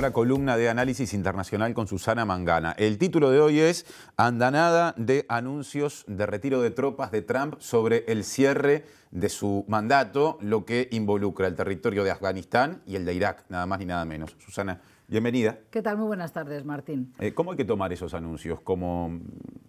La columna de análisis internacional con Susana Mangana. El título de hoy es Andanada de anuncios de retiro de tropas de Trump sobre el cierre de su mandato, lo que involucra el territorio de Afganistán y el de Irak, nada más ni nada menos. Susana, bienvenida. ¿Qué tal? Muy buenas tardes, Martín. Eh, ¿Cómo hay que tomar esos anuncios? ¿Como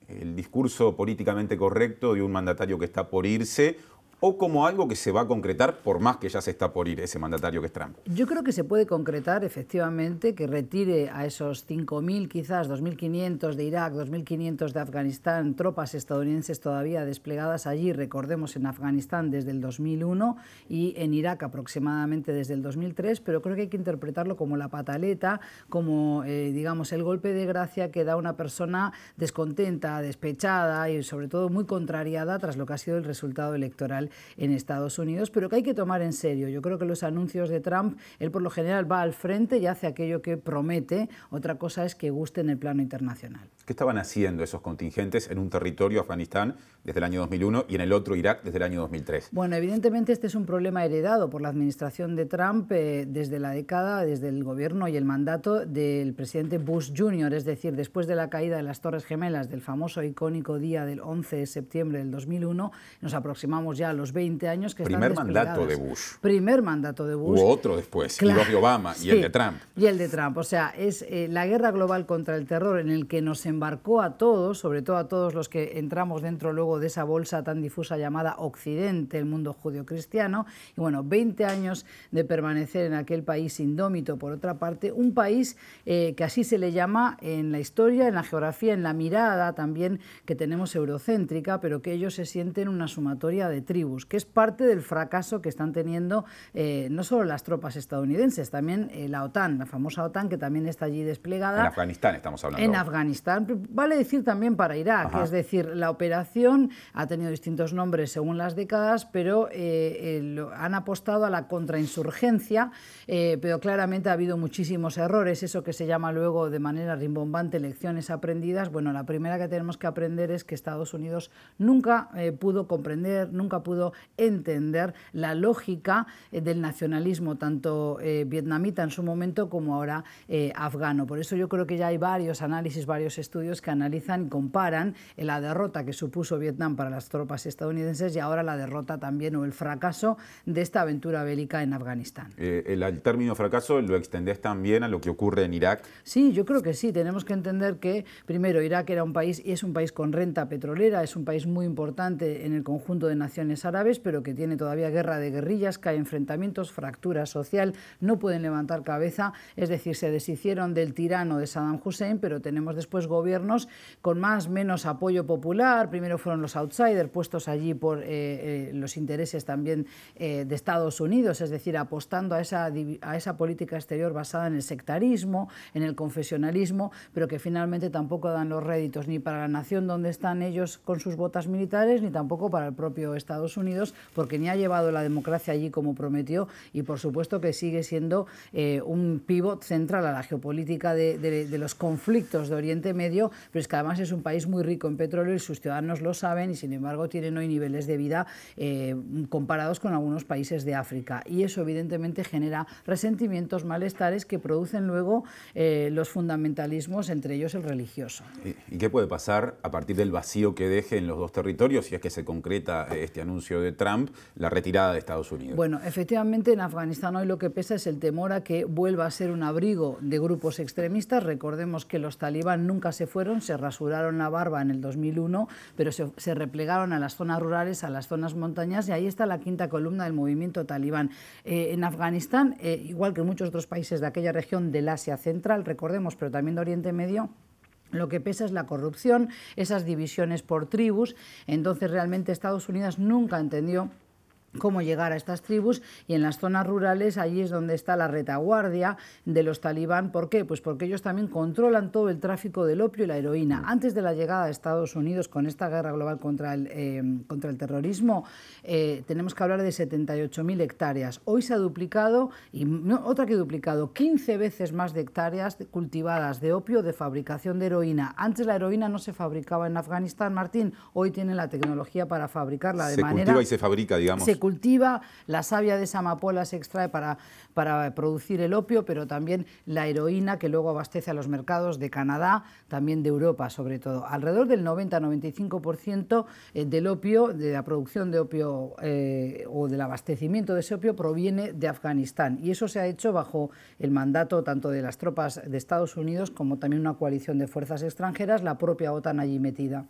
el discurso políticamente correcto de un mandatario que está por irse o como algo que se va a concretar por más que ya se está por ir ese mandatario que es Trump? Yo creo que se puede concretar efectivamente que retire a esos 5.000, quizás 2.500 de Irak, 2.500 de Afganistán, tropas estadounidenses todavía desplegadas allí, recordemos en Afganistán desde el 2001 y en Irak aproximadamente desde el 2003, pero creo que hay que interpretarlo como la pataleta, como eh, digamos el golpe de gracia que da una persona descontenta, despechada y sobre todo muy contrariada tras lo que ha sido el resultado electoral en Estados Unidos, pero que hay que tomar en serio. Yo creo que los anuncios de Trump, él por lo general va al frente y hace aquello que promete, otra cosa es que guste en el plano internacional. ¿Qué estaban haciendo esos contingentes en un territorio, Afganistán, desde el año 2001 y en el otro, Irak, desde el año 2003? Bueno, evidentemente este es un problema heredado por la administración de Trump eh, desde la década, desde el gobierno y el mandato del presidente Bush Jr., es decir, después de la caída de las Torres Gemelas, del famoso icónico día del 11 de septiembre del 2001, nos aproximamos ya a los los 20 años que Primer mandato de Bush. Primer mandato de Bush. Hubo otro después, el de Obama, y el de Trump. Y el de Trump. O sea, es eh, la guerra global contra el terror en el que nos embarcó a todos, sobre todo a todos los que entramos dentro luego de esa bolsa tan difusa llamada Occidente, el mundo judio-cristiano. Y bueno, 20 años de permanecer en aquel país indómito, por otra parte, un país eh, que así se le llama en la historia, en la geografía, en la mirada también que tenemos eurocéntrica, pero que ellos se sienten una sumatoria de tribus que es parte del fracaso que están teniendo eh, no solo las tropas estadounidenses, también eh, la OTAN, la famosa OTAN que también está allí desplegada. En Afganistán estamos hablando. En Afganistán, vale decir también para Irak, es decir, la operación ha tenido distintos nombres según las décadas, pero eh, han apostado a la contrainsurgencia, pero claramente ha habido muchísimos errores, eso que se llama luego de manera rimbombante lecciones aprendidas. Bueno, la primera que tenemos que aprender es que Estados Unidos nunca pudo comprender, nunca pudo entender la lógica eh, del nacionalismo, tanto eh, vietnamita en su momento como ahora eh, afgano. Por eso yo creo que ya hay varios análisis, varios estudios que analizan y comparan la derrota que supuso Vietnam para las tropas estadounidenses y ahora la derrota también o el fracaso de esta aventura bélica en Afganistán. el, término fracaso lo extendés también a lo que ocurre en Irak. Sí, yo creo que sí. Tenemos que entender que, primero, Irak era un país y es un país con renta petrolera, es un país muy importante en el conjunto de Naciones árabes, pero que tiene todavía guerra de guerrillas, que hay enfrentamientos, fractura social, no pueden levantar cabeza, es decir, se deshicieron del tirano de Saddam Hussein, pero tenemos después gobiernos con más menos apoyo popular, primero fueron los outsiders puestos allí por eh, eh, los intereses también eh, de Estados Unidos, es decir, apostando a esa, a esa política exterior basada en el sectarismo, en el confesionalismo, pero que finalmente tampoco dan los réditos ni para la nación donde están ellos con sus botas militares, ni tampoco para el propio Estados Unidos porque ni ha llevado la democracia allí como prometió y por supuesto que sigue siendo eh, un pivot central a la geopolítica de, los conflictos de Oriente Medio, pero es que además es un país muy rico en petróleo y sus ciudadanos lo saben y sin embargo tienen hoy niveles de vida eh, comparados con algunos países de África y eso evidentemente genera resentimientos, malestares que producen luego eh, los fundamentalismos, entre ellos el religioso. ¿Y qué puede pasar a partir del vacío que deje en los dos territorios si es que se concreta este anuncio? de Trump, la retirada de Estados Unidos. Bueno, efectivamente en Afganistán hoy lo que pesa es el temor a que vuelva a ser un abrigo de grupos extremistas. Recordemos que los talibán nunca se fueron, se rasuraron la barba en el 2001, pero se, replegaron a las zonas rurales, a las zonas montañas y ahí está la quinta columna del movimiento talibán. Eh, en Afganistán, eh, igual que en muchos otros países de aquella región del Asia Central, recordemos, pero también de Oriente Medio, lo que pesa es la corrupción, esas divisiones por tribus. Entonces realmente Estados Unidos nunca entendió cómo llegar a estas tribus y en las zonas rurales allí es donde está la retaguardia de los talibán. ¿Por qué? Pues porque ellos también controlan todo el tráfico del opio y la heroína. Mm. Antes de la llegada de Estados Unidos con esta guerra global contra el, eh, contra el terrorismo, eh, tenemos que hablar de 78.000 hectáreas. Hoy se ha duplicado, y otra que duplicado, 15 veces más de hectáreas cultivadas de opio de fabricación de heroína. Antes la heroína no se fabricaba en Afganistán, Martín, hoy tienen la tecnología para fabricarla de manera... Se cultiva y se fabrica, digamos. Se cultiva, la savia de esa amapola se extrae para, para producir el opio, pero también la heroína que luego abastece a los mercados de Canadá, también de Europa sobre todo. Alrededor del 90-95% eh, del opio, de la producción de opio eh, o del abastecimiento de ese opio proviene de Afganistán y eso se ha hecho bajo el mandato tanto de las tropas de Estados Unidos como también una coalición de fuerzas extranjeras, la propia OTAN allí metida.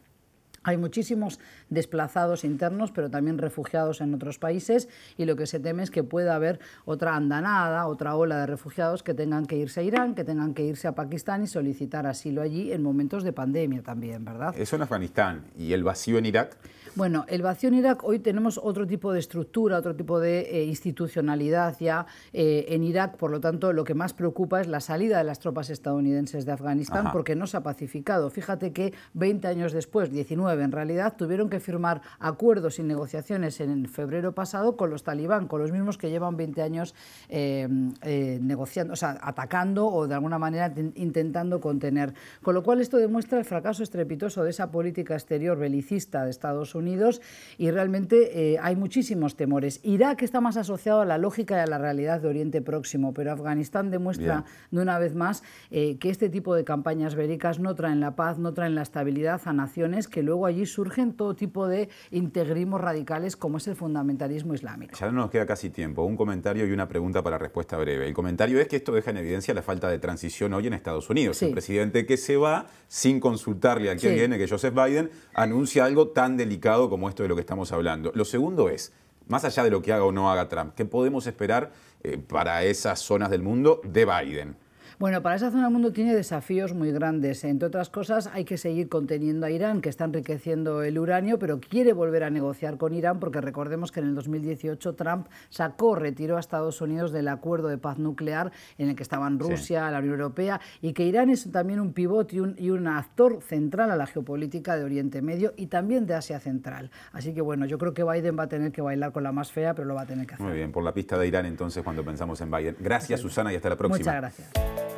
Hay muchísimos desplazados internos, pero también refugiados en otros países y lo que se teme es que pueda haber otra andanada, otra ola de refugiados que tengan que irse a Irán, que tengan que irse a Pakistán y solicitar asilo allí en momentos de pandemia también, ¿verdad? Eso en Afganistán y el vacío en Irak. Bueno, el vacío en Irak, hoy tenemos otro tipo de estructura, otro tipo de eh, institucionalidad ya eh, en Irak, por lo tanto lo que más preocupa es la salida de las tropas estadounidenses de Afganistán porque no se ha pacificado. Fíjate que 20 años después, 19 en realidad, tuvieron que firmar acuerdos y negociaciones en febrero pasado con los talibán, con los mismos que llevan 20 años em, eh, negociando, o sea, atacando o de alguna manera intentando contener. Con lo cual esto demuestra el fracaso estrepitoso de esa política exterior belicista de Estados Unidos Unidos y realmente eh, hay muchísimos temores. Irak está más asociado a la lógica y a la realidad de Oriente Próximo, pero Afganistán demuestra de una vez más eh, que este tipo de campañas bélicas no traen la paz, no traen la estabilidad a naciones que luego allí surgen todo tipo de integrismos radicales como es el fundamentalismo islámico. Ya no nos queda casi tiempo. Un comentario y una pregunta para respuesta breve. El comentario es que esto deja en evidencia la falta de transición hoy en Estados Unidos. El presidente que se va sin consultarle al que viene, que Joseph Biden, anuncia algo tan delicado como esto de lo que estamos hablando. Lo segundo es, más allá de lo que haga o no haga Trump, ¿qué podemos esperar eh, para esas zonas del mundo de Biden? Bueno, para esa zona del mundo tiene desafíos muy grandes. Entre otras cosas, hay que seguir conteniendo a Irán, que está enriqueciendo el uranio, pero quiere volver a negociar con Irán, porque recordemos que en el 2018 Trump sacó, retiró a Estados Unidos del acuerdo de paz nuclear en el que estaban Rusia, la Unión Europea, y que Irán es también un pivote y un, y un actor central a la geopolítica de Oriente Medio y también de Asia Central. Así que bueno, yo creo que Biden va a tener que bailar con la más fea, pero lo va a tener que hacer. Muy bien, por la pista de Irán entonces cuando pensamos en Biden. Gracias, Susana, y hasta la próxima. Muchas gracias.